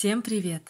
Всем привет!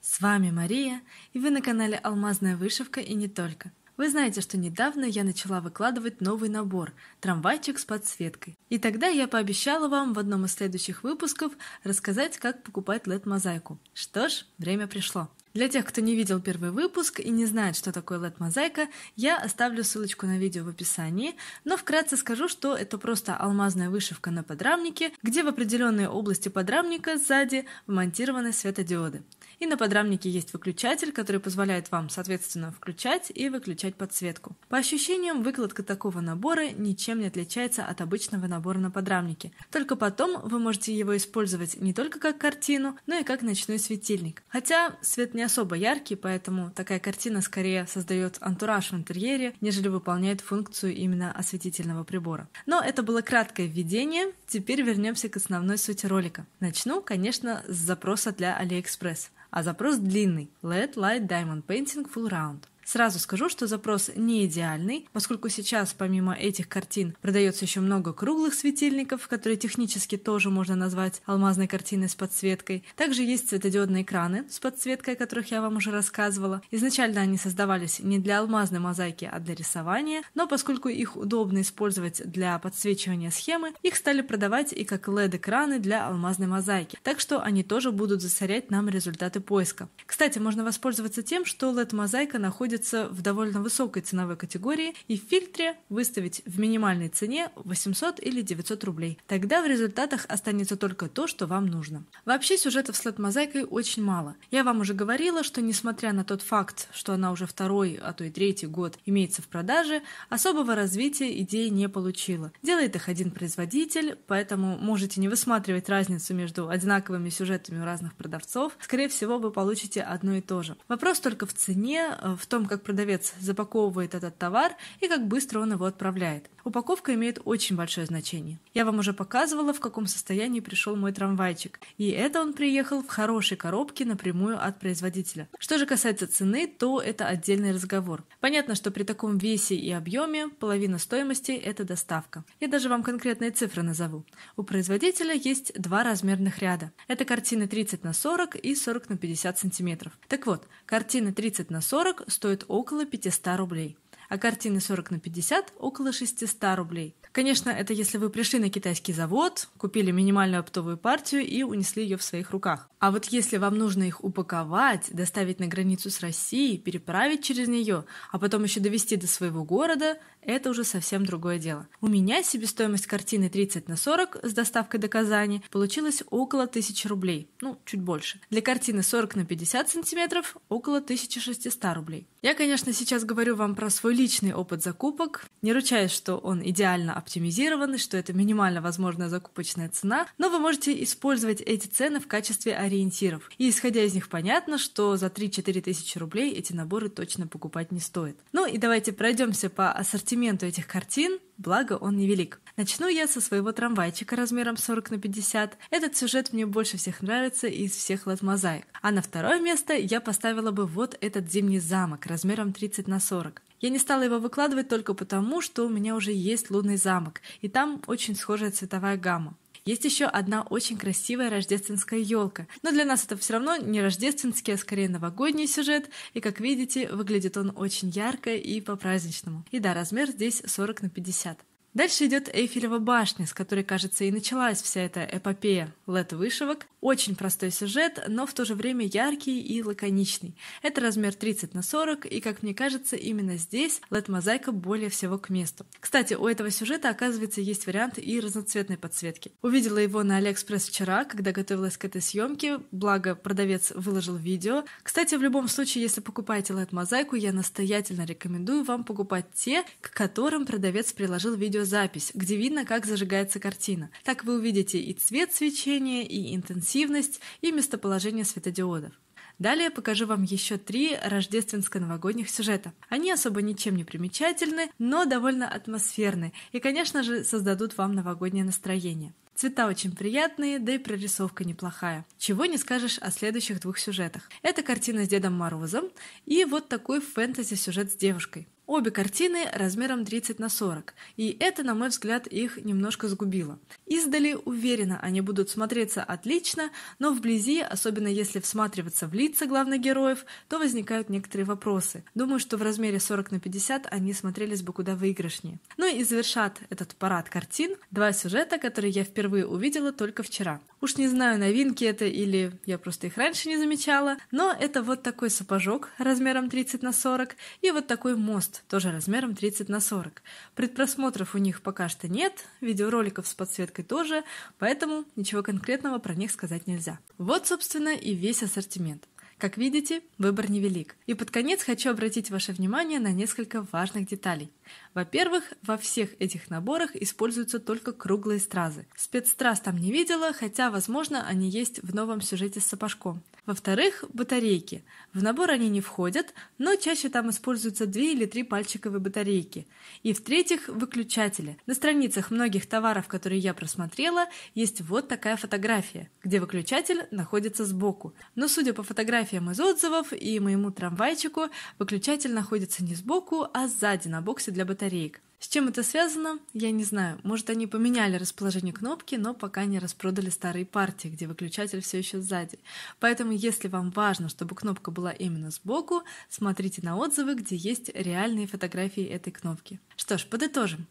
С вами Мария, и вы на канале «Алмазная вышивка» и не только. Вы знаете, что недавно я начала выкладывать новый набор – трамвайчик с подсветкой. И тогда я пообещала вам в одном из следующих выпусков рассказать, как покупать LED-мозаику. Что ж, время пришло. Для тех, кто не видел первый выпуск и не знает, что такое LED-мозаика, я оставлю ссылочку на видео в описании, но вкратце скажу, что это просто алмазная вышивка на подрамнике, где в определенные области подрамника сзади вмонтированы светодиоды. И на подрамнике есть выключатель, который позволяет вам, соответственно, включать и выключать подсветку. По ощущениям, выкладка такого набора ничем не отличается от обычного набора на подрамнике. Только потом вы можете его использовать не только как картину, но и как ночной светильник. Хотя свет не особо яркий, поэтому такая картина скорее создает антураж в интерьере, нежели выполняет функцию именно осветительного прибора. Но это было краткое введение, теперь вернемся к основной сути ролика. Начну, конечно, с запроса для AliExpress а запрос длинный LED Light Diamond Painting Full Round. Сразу скажу, что запрос не идеальный, поскольку сейчас помимо этих картин продается еще много круглых светильников, которые технически тоже можно назвать алмазной картиной с подсветкой. Также есть светодиодные экраны с подсветкой, о которых я вам уже рассказывала. Изначально они создавались не для алмазной мозаики, а для рисования, но поскольку их удобно использовать для подсвечивания схемы, их стали продавать и как LED-экраны для алмазной мозаики, так что они тоже будут засорять нам результаты поиска. Кстати, можно воспользоваться тем, что LED-мозаика находится находится в довольно высокой ценовой категории, и в фильтре выставить в минимальной цене 800 или 900 рублей. Тогда в результатах останется только то, что вам нужно. Вообще сюжетов с LED-мозаикой очень мало. Я вам уже говорила, что несмотря на тот факт, что она уже второй, а то и третий год имеется в продаже, особого развития идеи не получила. Делает их один производитель, поэтому можете не высматривать разницу между одинаковыми сюжетами у разных продавцов. Скорее всего, вы получите одно и то же. Вопрос только в цене, э, в том, том, как продавец запаковывает этот товар и как быстро он его отправляет. Упаковка имеет очень большое значение. Я вам уже показывала, в каком состоянии пришел мой трамвайчик. И это он приехал в хорошей коробке напрямую от производителя. Что же касается цены, то это отдельный разговор. Понятно, что при таком весе и объеме половина стоимости – это доставка. Я даже вам конкретные цифры назову. У производителя есть два размерных ряда. Это картины 30 на 40 и 40 на 50 сантиметров. Так вот, картины 30 на 40 стоят стоит около 500 рублей а картины 40 на 50 – около 600 рублей. Конечно, это если вы пришли на китайский завод, купили минимальную оптовую партию и унесли ее в своих руках. А вот если вам нужно их упаковать, доставить на границу с Россией, переправить через нее, а потом еще довести до своего города, это уже совсем другое дело. У меня себестоимость картины 30 на 40 с доставкой до Казани получилась около 1000 рублей, ну, чуть больше. Для картины 40 на 50 сантиметров около 1600 рублей. Я, конечно, сейчас говорю вам про свой личный опыт закупок, не ручаюсь, что он идеально оптимизирован, что это минимально возможная закупочная цена, но вы можете использовать эти цены в качестве ориентира ориентиров. И исходя из них понятно, что за 3-4 тысячи рублей эти наборы точно покупать не стоит. Ну и давайте пройдемся по ассортименту этих картин, благо он невелик. Начну я со своего трамвайчика размером 40 на 50. Этот сюжет мне больше всех нравится из всех латмозаик. А на второе место я поставила бы вот этот зимний замок размером 30 на 40. Я не стала его выкладывать только потому, что у меня уже есть лунный замок, и там очень схожая цветовая гамма. Есть еще одна очень красивая рождественская елка. Но для нас это все равно не рождественский, а скорее новогодний сюжет. И как видите, выглядит он очень ярко и по-праздничному. И да, размер здесь 40 на 50. Дальше идет Эйфелева башня, с которой, кажется, и началась вся эта эпопея лет-вышивок. Очень простой сюжет, но в то же время яркий и лаконичный. Это размер 30 на 40, и, как мне кажется, именно здесь лет-мозаика более всего к месту. Кстати, у этого сюжета, оказывается, есть вариант и разноцветной подсветки. Увидела его на Алиэкспресс вчера, когда готовилась к этой съемке, благо продавец выложил видео. Кстати, в любом случае, если покупаете лет-мозаику, я настоятельно рекомендую вам покупать те, к которым продавец приложил видео видеозапись, где видно, как зажигается картина. Так вы увидите и цвет свечения, и интенсивность, и местоположение светодиодов. Далее покажу вам еще три рождественско-новогодних сюжета. Они особо ничем не примечательны, но довольно атмосферны и, конечно же, создадут вам новогоднее настроение. Цвета очень приятные, да и прорисовка неплохая. Чего не скажешь о следующих двух сюжетах. Это картина с Дедом Морозом и вот такой фэнтези-сюжет с девушкой. Обе картины размером 30 на 40, и это, на мой взгляд, их немножко сгубило. Издали, уверенно, они будут смотреться отлично, но вблизи, особенно если всматриваться в лица главных героев, то возникают некоторые вопросы. Думаю, что в размере 40 на 50 они смотрелись бы куда выигрышнее. Ну и завершат этот парад картин два сюжета, которые я впервые увидела только вчера. Уж не знаю, новинки это или я просто их раньше не замечала, но это вот такой сапожок размером 30 на 40 и вот такой мост тоже размером 30 на 40. Предпросмотров у них пока что нет, видеороликов с подсветкой тоже, поэтому ничего конкретного про них сказать нельзя. Вот, собственно, и весь ассортимент. Как видите, выбор невелик. И под конец хочу обратить ваше внимание на несколько важных деталей. Во-первых, во всех этих наборах используются только круглые стразы. Спецстраз там не видела, хотя, возможно, они есть в новом сюжете с сапожком. Во-вторых, батарейки. В набор они не входят, но чаще там используются две или три пальчиковые батарейки. И в-третьих, выключатели. На страницах многих товаров, которые я просмотрела, есть вот такая фотография, где выключатель находится сбоку. Но судя по фотографиям из отзывов и моему трамвайчику, выключатель находится не сбоку, а сзади на боксе для батареи батареек. С чем это связано, я не знаю. Может, они поменяли расположение кнопки, но пока не распродали старые партии, где выключатель все еще сзади. Поэтому, если вам важно, чтобы кнопка была именно сбоку, смотрите на отзывы, где есть реальные фотографии этой кнопки. Что ж, подытожим.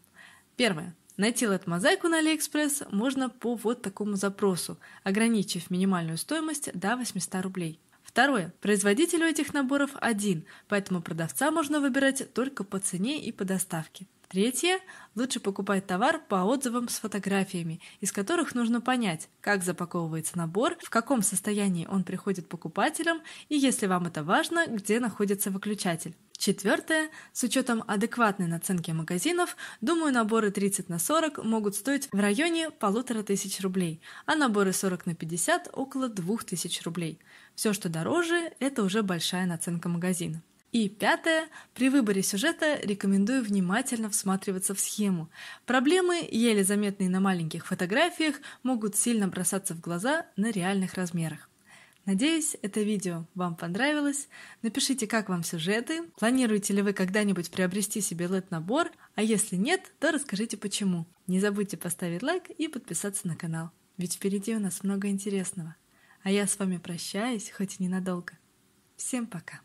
Первое. Найти LED-мозаику на AliExpress можно по вот такому запросу, ограничив минимальную стоимость до 800 рублей. Второе. Производитель у этих наборов один, поэтому продавца можно выбирать только по цене и по доставке. Третье. Лучше покупать товар по отзывам с фотографиями, из которых нужно понять, как запаковывается набор, в каком состоянии он приходит покупателям и, если вам это важно, где находится выключатель. Четвертое. С учетом адекватной наценки магазинов, думаю, наборы 30 на 40 могут стоить в районе полутора тысяч рублей, а наборы 40 на 50 – около двух тысяч рублей. Все, что дороже, это уже большая наценка магазина. И пятое. При выборе сюжета рекомендую внимательно всматриваться в схему. Проблемы, еле заметные на маленьких фотографиях, могут сильно бросаться в глаза на реальных размерах. Надеюсь, это видео вам понравилось. Напишите, как вам сюжеты, планируете ли вы когда-нибудь приобрести себе LED-набор, а если нет, то расскажите почему. Не забудьте поставить лайк и подписаться на канал, ведь впереди у нас много интересного. А я с вами прощаюсь, хоть и ненадолго. Всем пока!